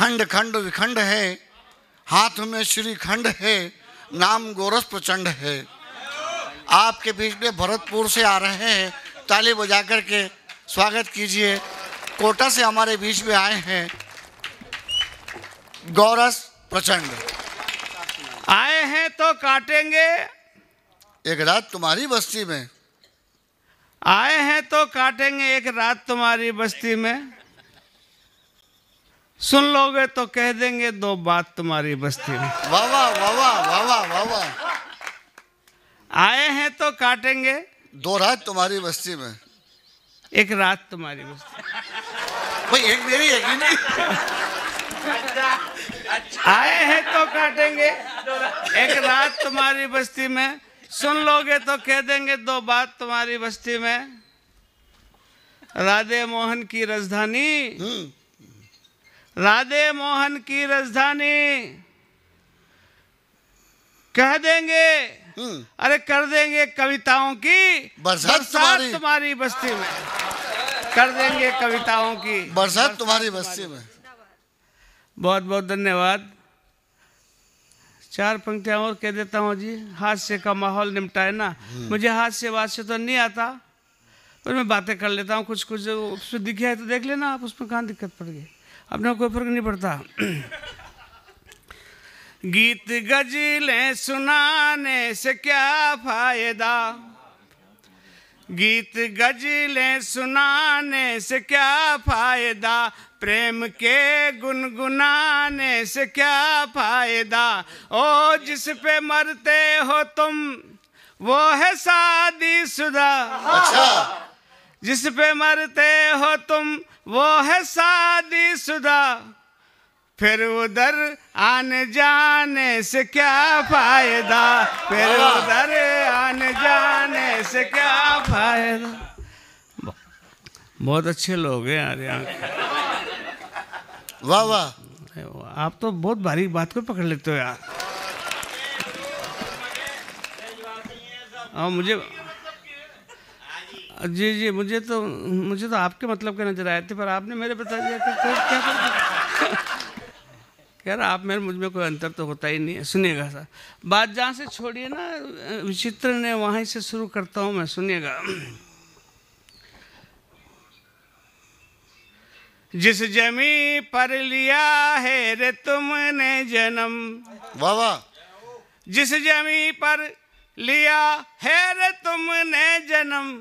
खंड खंड विखंड है हाथ में श्री खंड है नाम गोरस प्रचंड है आपके बीच में भरतपुर से आ रहे हैं ताली बजा करके स्वागत कीजिए कोटा से हमारे बीच में आए हैं गौरस प्रचंड आए हैं तो काटेंगे एक रात तुम्हारी बस्ती में आए हैं तो काटेंगे एक रात तुम्हारी बस्ती में सुन लोगे तो कह देंगे दो बात तुम्हारी बस्ती में वावा वावा वावा वावा आए हैं तो काटेंगे दो रात तुम्हारी बस्ती में एक रात तुम्हारी बस्ती भाई एक मेरी एक ही नहीं आए हैं तो काटेंगे एक रात तुम्हारी बस्ती में सुन लोगे तो कह देंगे दो बात तुम्हारी बस्ती में राधे मोहन की राजधानी हम्म। राधे मोहन की राजधानी कह देंगे हम्म। अरे कर देंगे कविताओं की बरसात तुम्हारी, तुम्हारी बस्ती में कर देंगे कविताओं की बरसात तुम्हारी बस्ती में बहुत बहुत धन्यवाद चार पंक्तियां और कह देता हूँ जी हास्य का माहौल निपटा है ना हम्म। मुझे हास्य वास्य तो नहीं आता पर मैं बातें कर लेता हूँ कुछ कुछ उसमें दिखे है तो देख लेना आप उसमें कहाँ दिक्कत पड़ गई अपना कोई फर्क नहीं पड़ता गीत गजलें सुनाने से क्या फायदा गीत गजलें सुनाने से क्या फायदा प्रेम के गुनगुनाने से क्या फायदा ओ जिस पे मरते हो तुम वो है शादी शुदा अच्छा जिस पे मरते हो तुम वो है शादी शुदा फिर उधर आने जाने से क्या फायदा फिर उधर आने जाने से क्या फायदा बहुत अच्छे लोग हैं यार यहाँ वाह वाह आप तो बहुत भारी बात को पकड़ लेते हो यार आ, हाँ, मुझे जी जी मुझे तो मुझे तो आपके मतलब के नजर आए थे पर आपने मेरे बता दिया कि तो क्या कह यार आप मेरे मुझ में कोई अंतर तो होता ही नहीं है सुनिएगा सर बात जहाँ से छोड़िए ना विचित्र ने वहाँ से शुरू करता हूँ मैं सुनिएगा जिस जमी पर लिया है रे तुमने जन्म वाह जिस जमी पर लिया है रे तुमने जन्म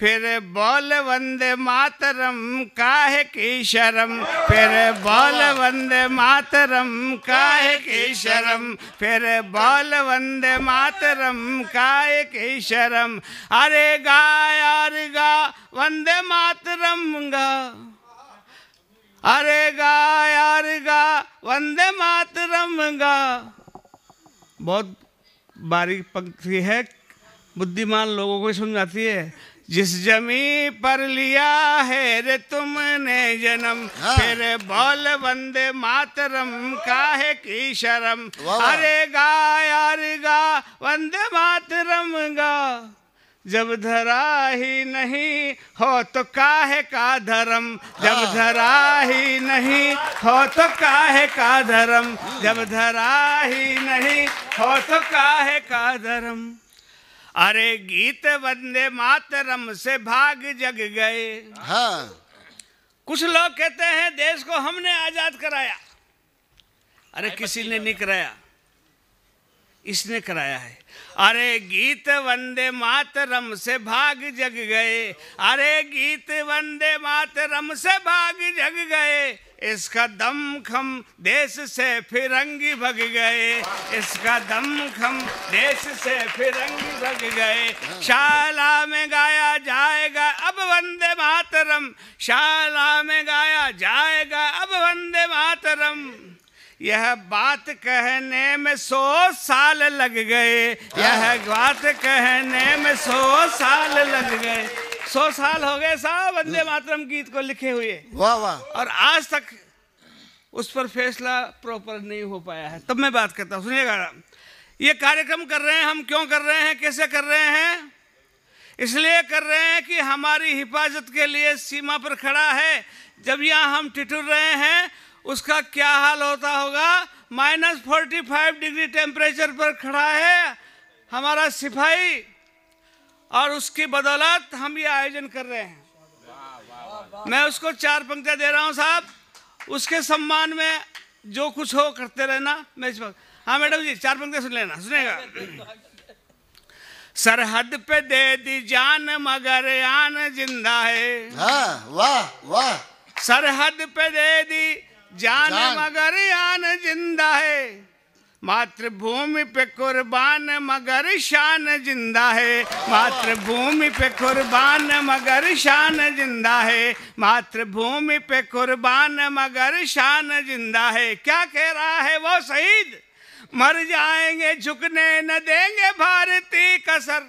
फिर बोल वंदे मातरम काहे की शरम फिर बोल वंदे मातरम काहे की शर्म फिर बोल वंदे मातरम काहे की शरम अरे गा अरे गा वंदे मातरम गा अरे गा यार गा वंदे मातरम गा बहुत बारीक पंक्ति है बुद्धिमान लोगों को समझाती है जिस जमी पर लिया है रे तुमने जन्म हाँ। फिर बोल वंदे मातरम काहे की शर्म अरे गा यार गा वंदे मातरम गा जब धरा ही नहीं हो तो काहे का धर्म जब हाँ। धरा ही नहीं हो तो काहे का धर्म जब धरा ही नहीं हो तो काहे का धर्म अरे गीत वंदे मातरम से भाग जग गए हाँ कुछ लोग कहते हैं देश को हमने आजाद कराया अरे किसी ने नहीं कराया इसने कराया है अरे गीत वंदे मातरम से भाग जग गए अरे गीत वंदे मातरम से भाग जग गए इसका दम खम देश से फिरंगी भग गए इसका दम खम देश से फिरंगी भग गए शाला में गाया जाएगा अब वंदे मातरम शाला में गाया जाएगा अब वंदे मातरम यह बात कहने में सौ साल लग गए यह बात कहने में सौ साल लग गए सौ साल हो गए साहब वंदे मातरम गीत को लिखे हुए वाह वाह और आज तक उस पर फैसला प्रॉपर नहीं हो पाया है तब मैं बात करता हूँ सुनिएगा ये कार्यक्रम कर रहे हैं हम क्यों कर रहे हैं कैसे कर रहे हैं इसलिए कर रहे हैं कि हमारी हिफाजत के लिए सीमा पर खड़ा है जब यहाँ हम टिटुर रहे हैं उसका क्या हाल होता होगा minus forty five degree temperature पर खड़ा है हमारा सिपाही और उसकी बदौलत हम ये आयोजन कर रहे हैं मैं उसको चार पंक्तियाँ दे रहा हूँ साहब उसके सम्मान में जो कुछ हो करते रहना मैं इस वक्त हाँ मैडम जी चार पंक्तियाँ सुन लेना सुनेगा सरहद पे दे दी जान मगर आन जिंदा है हाँ, वाह वाह सरहद पे दे दी जान, जान। मगर आन जिंदा है मातृभूमि पे कुर्बान मगर शान जिंदा है मातृभूमि पे कुर्बान मगर शान जिंदा है मातृभूमि पे कुर्बान मगर शान जिंदा है क्या कह रहा है वो शहीद मर जाएंगे झुकने न देंगे भारती कसर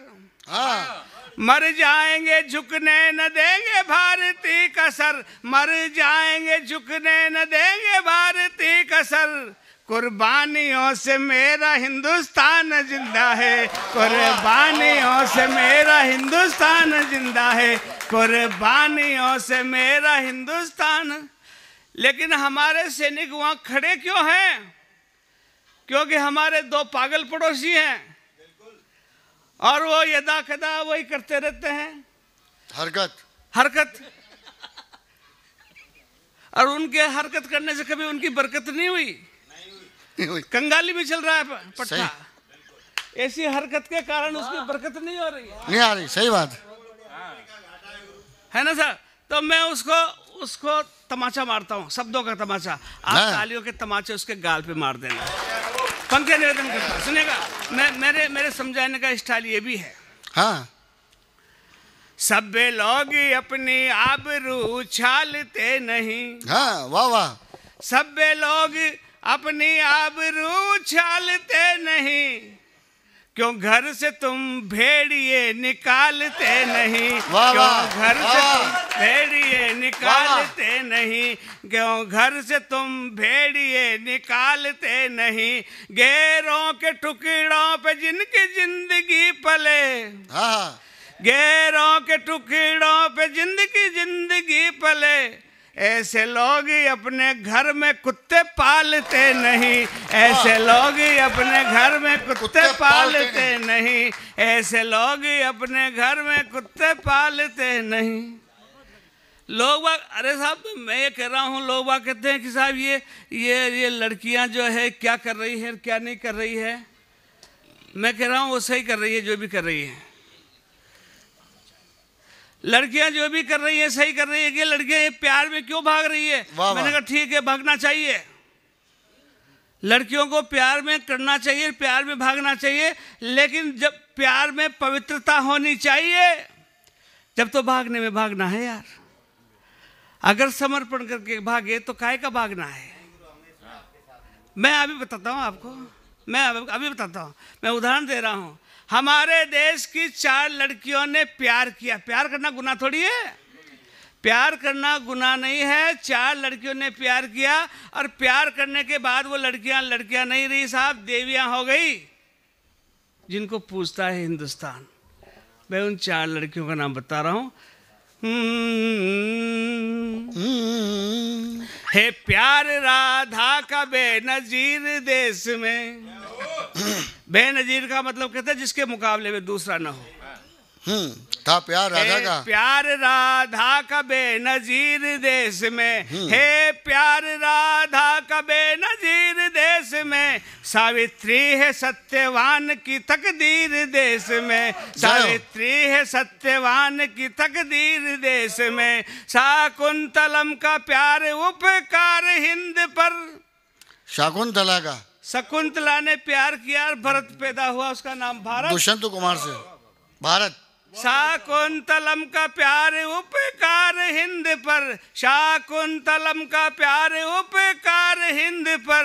हाँ। मर जाएंगे झुकने न देंगे भारती कसर मर जाएंगे झुकने न देंगे भारती कसर कुर्बानियों से मेरा हिंदुस्तान जिंदा है कुर्बानियों से मेरा हिंदुस्तान जिंदा है कुर्बानियों से मेरा हिंदुस्तान लेकिन हमारे सैनिक वहाँ खड़े क्यों हैं क्योंकि हमारे दो पागल पड़ोसी हैं और वो यदा कदा वही करते रहते हैं हरकत हरकत और उनके हरकत करने से कभी उनकी बरकत नहीं हुई कंगाली भी चल रहा है पट्टा ऐसी हरकत के कारण उसकी हाँ। बरकत नहीं हो रही है नहीं आ रही सही बात हाँ। है ना सर तो मैं उसको उसको तमाचा मारता हूँ शब्दों का तमाचा आप हाँ। तालियों के तमाचे उसके गाल पे मार देना पंक्ति निवेदन करता सुनेगा मैं मेरे मेरे समझाने का स्टाइल ये भी है हाँ सब लोग अपनी आबरू छालते नहीं हाँ वाह वाह सब लोग अपनी आबरू छालते नहीं क्यों घर से तुम भेड़िए निकालते नहीं क्यों घर से तुम भेड़िए निकालते नहीं क्यों घर से तुम भेड़िए निकालते नहीं गेरों के टुकड़ों पे जिनकी जिंदगी पले हाँ, हाँ। गेरों के टुकड़ों पे जिंदगी जिंदगी पले ऐसे लोग अपने घर में कुत्ते पालते नहीं ऐसे लोग अपने घर में कुत्ते पालते नहीं ऐसे लोग अपने घर में कुत्ते पालते नहीं लोग बाग अरे साहब मैं ये कह रहा हूँ लोग बाग कहते हैं कि साहब ये ये ये लड़कियाँ जो है क्या कर रही है क्या नहीं कर रही है मैं कह रहा हूँ वो सही कर रही है जो भी कर रही है लड़कियां जो भी कर रही है सही कर रही है कि लड़कियां ये प्यार में क्यों भाग रही है मैंने कहा ठीक है भागना चाहिए लड़कियों को प्यार में करना चाहिए प्यार में भागना चाहिए लेकिन जब प्यार में पवित्रता होनी चाहिए जब तो भागने में भागना है यार अगर समर्पण करके भागे तो काय का भागना है मैं अभी बताता हूँ आपको मैं अभी बताता हूँ मैं उदाहरण दे रहा हूँ हमारे देश की चार लड़कियों ने प्यार किया प्यार करना गुना थोड़ी है प्यार करना गुना नहीं है चार लड़कियों ने प्यार किया और प्यार करने के बाद वो लड़कियां लड़कियां नहीं रही साहब देवियां हो गई जिनको पूछता है हिंदुस्तान मैं उन चार लड़कियों का नाम बता रहा हूँ हम्म। हे प्यार राधा का बेनजीर देश में बेनजीर का मतलब कहते हैं जिसके मुकाबले में दूसरा ना हो हम्म, था प्यार राधा का प्यार राधा का बेनजीर देश में हम्म। हे प्यार राधा का बेनजीर देश में सावित्री है सत्यवान की तकदीर देश में सावित्री है सत्यवान की तकदीर देश में शाकुंतलम का प्यार उपकार हिंद पर शाकुंतला का शकुंतला ने प्यार किया और भरत पैदा हुआ उसका नाम भारत दुष्यंत कुमार से भारत शाकुंतलम का प्यार उपकार हिंद पर शाकुंतलम का प्यार उपकार हिंद पर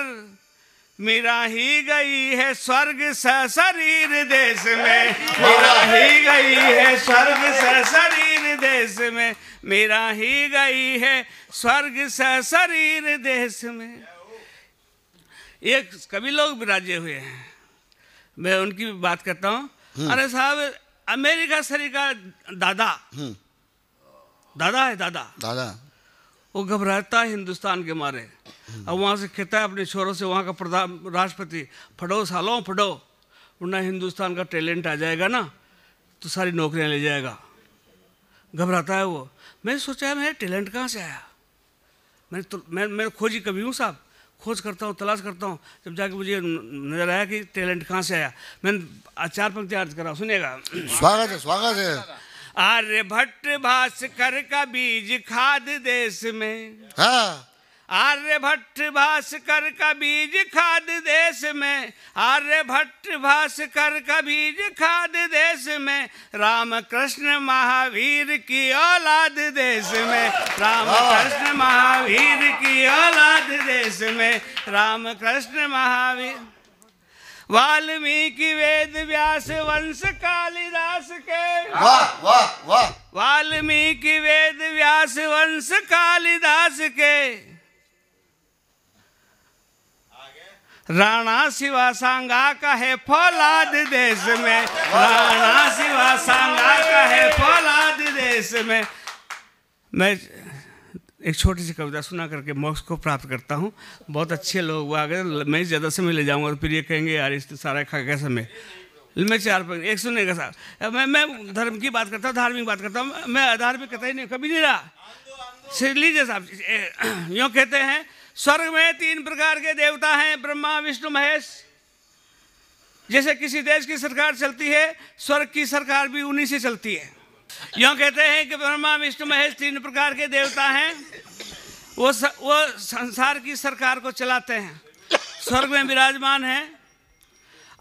मेरा ही गई है स्वर्ग स शरीर देश में मेरा ही गई है स्वर्ग स शरीर देश में मेरा ही गई है स्वर्ग स शरीर देश में एक कवि लोग विराजे हुए हैं मैं उनकी भी बात करता हूँ हम्म। अरे साहब अमेरिका सरी का दादा हम्म। दादा है दादा दादा वो घबराता है हिंदुस्तान के मारे हम्म। अब वहाँ से कहता है अपने छोरों से वहाँ का प्रधान राष्ट्रपति फटो सालों फटो वरना हिंदुस्तान का टैलेंट आ जाएगा ना तो सारी नौकरियाँ ले जाएगा घबराता है वो मैंने सोचा मेरे टैलेंट कहाँ से आया मैंने तो मैं मैं खोजी कभी हूँ साहब खोज करता हूँ तलाश करता हूँ जब जाके मुझे नजर आया कि टैलेंट कहाँ से आया मैंने चार पंक्ति अर्ज करा सुनेगा स्वागत है स्वागत है आर्यभट्ट भास्कर का बीज खाद देश में हाँ आर्यभट्ट भास्कर का बीज खाद देश में आर्यभट्ट भास्कर का बीज खाद देश में राम कृष्ण महावीर की औलाद देश में राम कृष्ण महावीर की औलाद देश में राम कृष्ण महावीर वाल्मीकि वेद व्यास वंश कालिदास के वाह वाह वाह वाल्मीकि वेद व्यास वंश कालिदास के राणा शिवा सांगा का है फौलाद देश में राणा शिवा सांगा का है फौलाद देश में मैं एक छोटी सी कविता सुना करके मोक्ष को प्राप्त करता हूँ बहुत अच्छे लोग हुआ अगर मैं ज़्यादा से ले जाऊँगा तो फिर ये कहेंगे यार इस सारा खा कैसे मैं मैं चार पर एक सुनेगा साहब मैं मैं धर्म की बात करता हूँ धार्मिक बात करता हूँ मैं अधार्मिक कथा ही नहीं कभी नहीं रहा इसलिए साहब यूँ कहते हैं स्वर्ग में तीन प्रकार के देवता हैं ब्रह्मा विष्णु महेश जैसे किसी देश की सरकार चलती है स्वर्ग की सरकार भी उन्हीं से चलती है यों कहते हैं कि ब्रह्मा विष्णु महेश तीन प्रकार के देवता हैं वो स, वो संसार की सरकार को चलाते हैं स्वर्ग में विराजमान हैं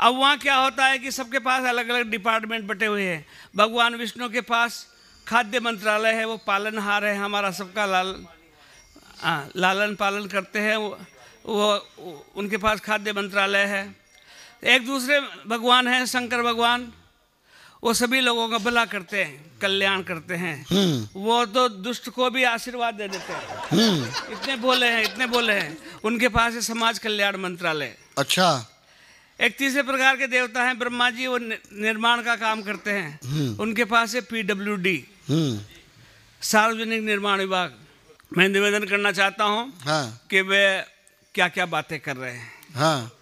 अब वहाँ क्या होता है कि सबके पास अलग अलग डिपार्टमेंट बटे हुए हैं भगवान विष्णु के पास खाद्य मंत्रालय है वो पालनहार है हमारा सबका लाल हाँ, लालन पालन करते हैं वो, वो उनके पास खाद्य मंत्रालय है एक दूसरे भगवान हैं शंकर भगवान वो सभी लोगों का भला करते हैं कल्याण करते हैं हम्म। वो तो दुष्ट को भी आशीर्वाद दे देते हैं हम्म। इतने बोले हैं इतने बोले हैं उनके पास है समाज कल्याण मंत्रालय अच्छा एक तीसरे प्रकार के देवता हैं ब्रह्मा जी वो निर्माण का काम करते हैं हम्म। उनके पास है पीडब्ल्यू सार्वजनिक निर्माण विभाग मैं निवेदन करना चाहता हूँ हाँ। कि वे क्या क्या बातें कर रहे हैं हाँ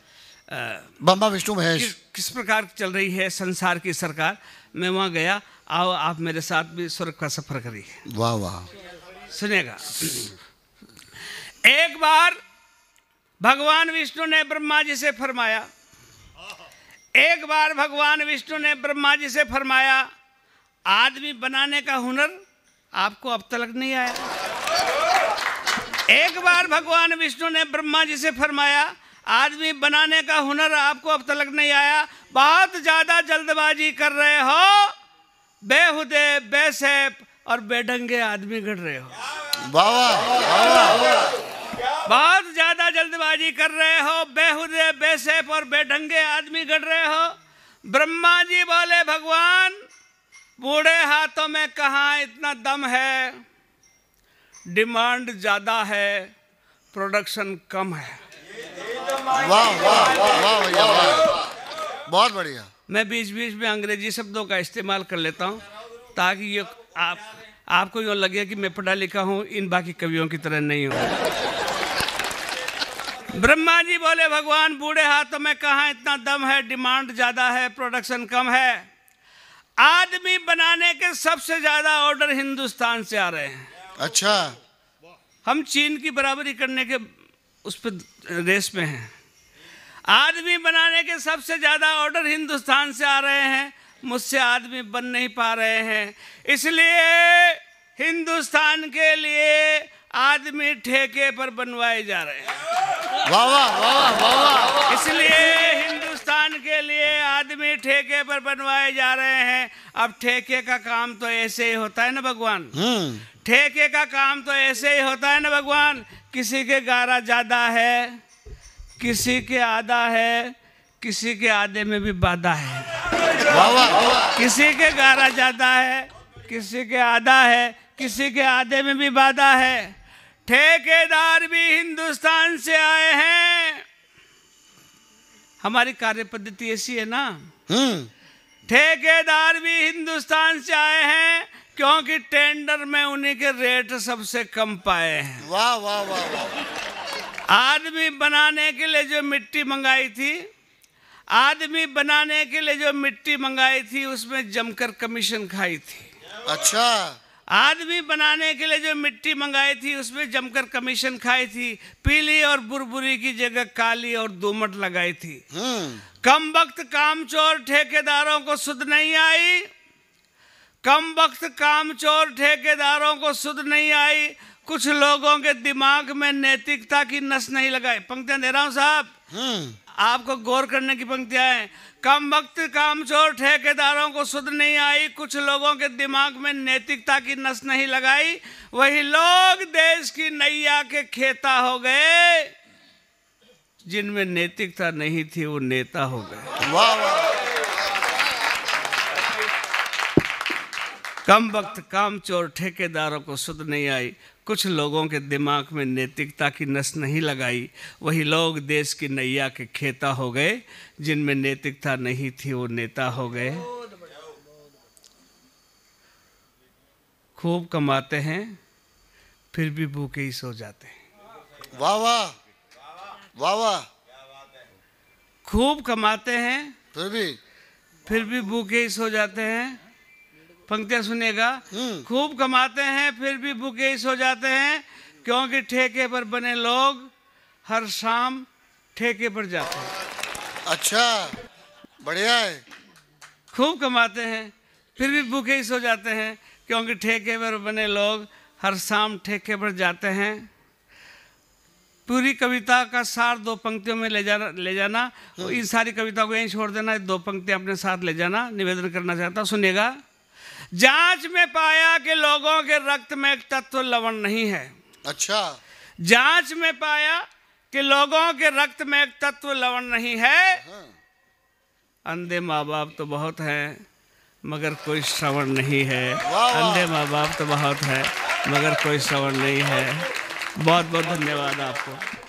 बम्बा विष्णु महेश किस, किस प्रकार चल रही है संसार की सरकार मैं वहाँ गया आओ आप मेरे साथ भी स्वर्ग का सफर करिए वाह वाह सुनेगा एक बार भगवान विष्णु ने ब्रह्मा जी से फरमाया एक बार भगवान विष्णु ने ब्रह्मा जी से फरमाया आदमी बनाने का हुनर आपको अब तक नहीं आया एक बार भगवान विष्णु ने ब्रह्मा जी से फरमाया आदमी बनाने का हुनर आपको अब तक नहीं आया बहुत ज़्यादा जल्दबाजी कर रहे हो बेहुदे बेसैप और बेढंगे आदमी गढ़ रहे हो बाबा बहुत ज़्यादा जल्दबाजी कर रहे हो बेहुदे बेसैप और बेढंगे आदमी गढ़ रहे हो ब्रह्मा जी बोले भगवान बूढ़े हाथों में कहा इतना दम है डिमांड ज़्यादा है प्रोडक्शन कम है वाह वाह वाह वाह भैया वाह बहुत बढ़िया मैं बीच बीच में अंग्रेजी शब्दों का इस्तेमाल कर लेता हूँ ताकि ये आप आपको यूँ लगे कि मैं पढ़ा लिखा हूँ इन बाकी कवियों की तरह नहीं हूँ ब्रह्मा जी बोले भगवान बूढ़े हाथों में कहाँ इतना दम है डिमांड ज़्यादा है प्रोडक्शन कम है आदमी बनाने के सबसे ज़्यादा ऑर्डर हिंदुस्तान से आ रहे हैं अच्छा हम चीन की बराबरी करने के उस पर रेस में हैं आदमी बनाने के सबसे ज़्यादा ऑर्डर हिंदुस्तान से आ रहे हैं मुझसे आदमी बन नहीं पा रहे हैं इसलिए हिंदुस्तान के लिए आदमी ठेके पर बनवाए जा रहे हैं वाह वाह वाह इसलिए हिंदुस्तान के लिए आदमी ठेके पर बनवाए जा रहे हैं अब ठेके का काम तो ऐसे ही होता है ना भगवान हम्म। ठेके का काम तो ऐसे ही होता है ना भगवान किसी के गारा ज़्यादा है किसी के आधा है किसी के आधे में भी बाधा है किसी के गारा ज़्यादा है किसी के आधा है किसी के आधे में भी बाधा है ठेकेदार भी हिंदुस्तान से आए हैं हमारी कार्य पद्धति ऐसी है ना हम्म। ठेकेदार भी हिंदुस्तान से आए हैं क्योंकि टेंडर में उन्हीं के रेट सबसे कम पाए हैं वाह वाह वाह वा। आदमी बनाने के लिए जो मिट्टी मंगाई थी आदमी बनाने के लिए जो मिट्टी मंगाई थी उसमें जमकर कमीशन खाई थी अच्छा आदमी बनाने के लिए जो मिट्टी मंगाई थी उसमें जमकर कमीशन खाई थी पीली और बुरबुरी की जगह काली और दोमट लगाई थी हम्म। कम वक्त काम चोर ठेकेदारों को सुध नहीं आई कम वक्त काम चोर ठेकेदारों को सुध नहीं आई कुछ लोगों के दिमाग में नैतिकता की नस नहीं लगाई पंक्तियां दे रहा हूं साहब हम्म। आपको गौर करने की पंक्तियां हैं कम वक्त काम चोर ठेकेदारों को सुध नहीं आई कुछ लोगों के दिमाग में नैतिकता की नस नहीं लगाई वही लोग देश की नैया के खेता हो गए जिनमें नैतिकता नहीं थी वो नेता हो गए कम वक्त काम चोर ठेकेदारों को सुध नहीं आई कुछ लोगों के दिमाग में नैतिकता की नस नहीं लगाई वही लोग देश की नैया के खेता हो गए जिनमें नैतिकता नहीं थी वो नेता हो गए खूब कमाते हैं फिर भी भूखे ही सो जाते हैं वाह वाह वाह वाह खूब कमाते हैं फिर भी फिर भी भूखे ही सो जाते हैं पंक्तियां सुनेगा हम्म। खूब कमाते हैं फिर भी बुकेश हो जाते हैं क्योंकि ठेके पर बने लोग हर शाम ठेके पर जाते हैं अच्छा बढ़िया है खूब कमाते हैं फिर भी बुकेश हो जाते हैं क्योंकि ठेके पर बने लोग हर शाम ठेके पर जाते हैं पूरी कविता का सार दो पंक्तियों में ले जाना ले जाना इन हम्म। सारी कविता को यहीं छोड़ देना दो पंक्तियाँ अपने साथ ले जाना निवेदन करना चाहता सुनेगा जांच में पाया कि लोगों के रक्त में एक तत्व लवण नहीं है अच्छा जांच में पाया कि लोगों के रक्त में एक तत्व लवण नहीं है हाँ। अंधे माँ बाप तो बहुत हैं मगर कोई श्रवण नहीं है अंधे माँ बाप तो बहुत है मगर कोई श्रवण नहीं है बहुत बहुत धन्यवाद आपको